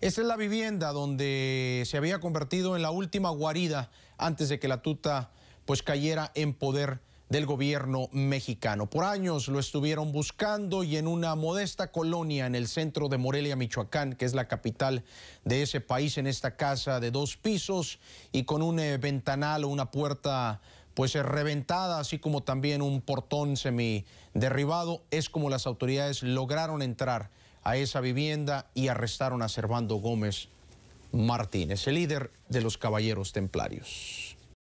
Esta es la vivienda donde se había convertido en la última guarida antes de que la tuta pues cayera en poder del gobierno mexicano. Por años lo estuvieron buscando y en una modesta colonia en el centro de Morelia, Michoacán, que es la capital de ese país, en esta casa de dos pisos y con un eh, ventanal o una puerta pues reventada, así como también un portón semi derribado, es como las autoridades lograron entrar a esa vivienda y arrestaron a Servando Gómez Martínez, el líder de los Caballeros Templarios.